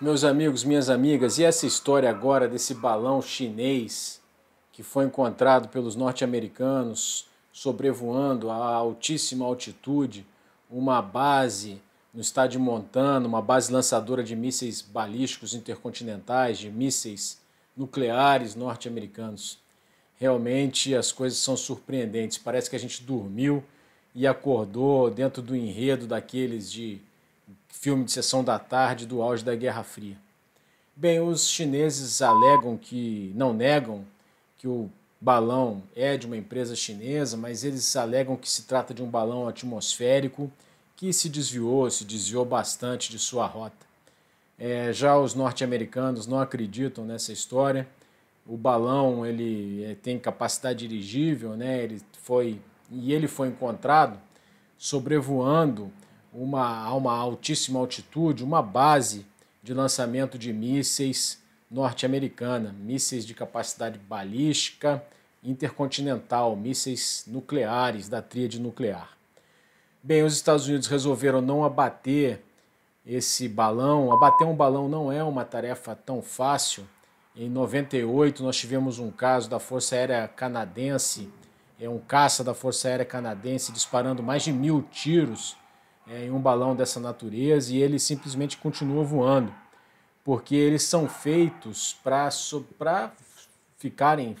Meus amigos, minhas amigas, e essa história agora desse balão chinês que foi encontrado pelos norte-americanos sobrevoando a altíssima altitude uma base no estado de Montana, uma base lançadora de mísseis balísticos intercontinentais, de mísseis nucleares norte-americanos. Realmente as coisas são surpreendentes. Parece que a gente dormiu e acordou dentro do enredo daqueles de filme de sessão da tarde do auge da Guerra Fria. Bem, os chineses alegam que, não negam, que o balão é de uma empresa chinesa, mas eles alegam que se trata de um balão atmosférico que se desviou, se desviou bastante de sua rota. É, já os norte-americanos não acreditam nessa história. O balão ele é, tem capacidade dirigível, né? Ele foi e ele foi encontrado sobrevoando uma, a uma altíssima altitude, uma base de lançamento de mísseis norte-americana, mísseis de capacidade balística intercontinental, mísseis nucleares da tríade nuclear. Bem, os Estados Unidos resolveram não abater esse balão. Abater um balão não é uma tarefa tão fácil. Em 98 nós tivemos um caso da Força Aérea Canadense, é um caça da Força Aérea Canadense disparando mais de mil tiros é, em um balão dessa natureza e ele simplesmente continua voando, porque eles são feitos para ficarem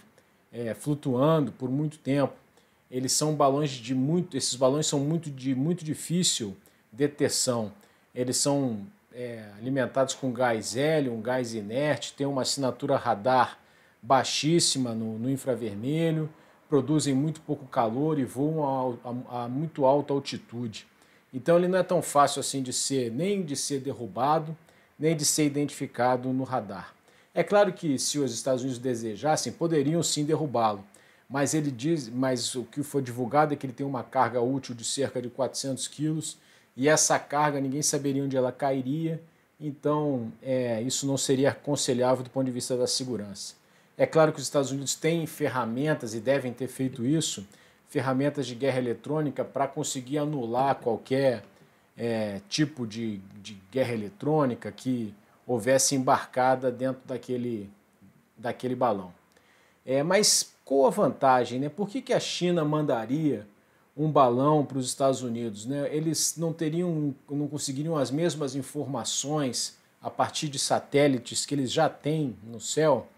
é, flutuando por muito tempo. Eles são balões de muito, esses balões são muito de muito difícil detecção. Eles são é, alimentados com gás hélio, um gás inerte, tem uma assinatura radar baixíssima no, no infravermelho, produzem muito pouco calor e voam a, a, a muito alta altitude. Então ele não é tão fácil assim de ser, nem de ser derrubado, nem de ser identificado no radar. É claro que se os Estados Unidos desejassem, poderiam sim derrubá-lo, mas ele diz, mas o que foi divulgado é que ele tem uma carga útil de cerca de 400 quilos e essa carga ninguém saberia onde ela cairia, então é, isso não seria aconselhável do ponto de vista da segurança. É claro que os Estados Unidos têm ferramentas e devem ter feito isso ferramentas de guerra eletrônica para conseguir anular qualquer é, tipo de, de guerra eletrônica que houvesse embarcada dentro daquele, daquele balão. É, mas qual a vantagem? Né? Por que, que a China mandaria um balão para os Estados Unidos? Né? Eles não teriam, não conseguiriam as mesmas informações a partir de satélites que eles já têm no céu?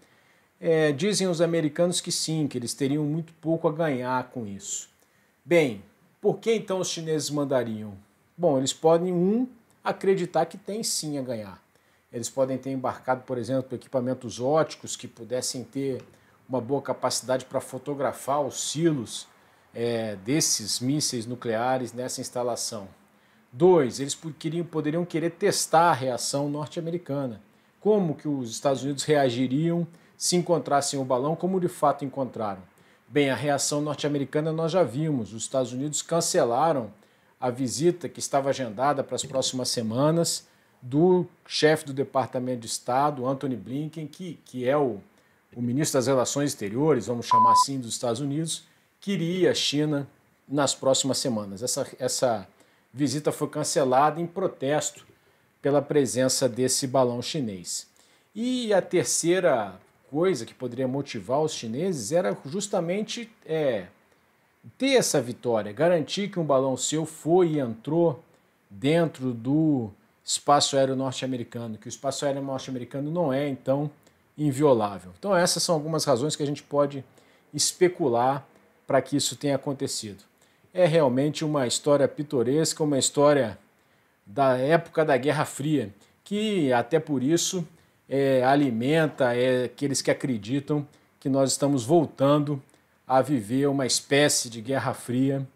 É, dizem os americanos que sim, que eles teriam muito pouco a ganhar com isso. Bem, por que então os chineses mandariam? Bom, eles podem, um, acreditar que tem sim a ganhar. Eles podem ter embarcado, por exemplo, equipamentos óticos que pudessem ter uma boa capacidade para fotografar os silos é, desses mísseis nucleares nessa instalação. Dois, eles poderiam querer testar a reação norte-americana. Como que os Estados Unidos reagiriam se encontrassem o balão como de fato encontraram. Bem, a reação norte-americana nós já vimos. Os Estados Unidos cancelaram a visita que estava agendada para as próximas semanas do chefe do Departamento de Estado, Anthony Blinken, que, que é o, o ministro das Relações Exteriores, vamos chamar assim, dos Estados Unidos, que iria à China nas próximas semanas. Essa, essa visita foi cancelada em protesto pela presença desse balão chinês. E a terceira coisa que poderia motivar os chineses era justamente é, ter essa vitória, garantir que um balão seu foi e entrou dentro do espaço aéreo norte-americano, que o espaço aéreo norte-americano não é, então, inviolável. Então, essas são algumas razões que a gente pode especular para que isso tenha acontecido. É realmente uma história pitoresca, uma história da época da Guerra Fria, que até por isso é, alimenta é, aqueles que acreditam que nós estamos voltando a viver uma espécie de guerra fria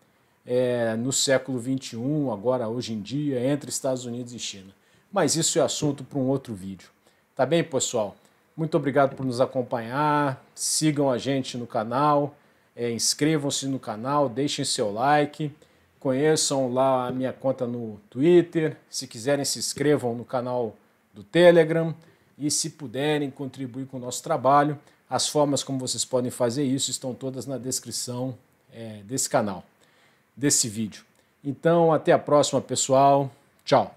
é, no século XXI, agora hoje em dia, entre Estados Unidos e China. Mas isso é assunto para um outro vídeo. Tá bem, pessoal? Muito obrigado por nos acompanhar. Sigam a gente no canal, é, inscrevam-se no canal, deixem seu like, conheçam lá a minha conta no Twitter. Se quiserem, se inscrevam no canal do Telegram e se puderem contribuir com o nosso trabalho, as formas como vocês podem fazer isso estão todas na descrição é, desse canal, desse vídeo. Então, até a próxima, pessoal. Tchau.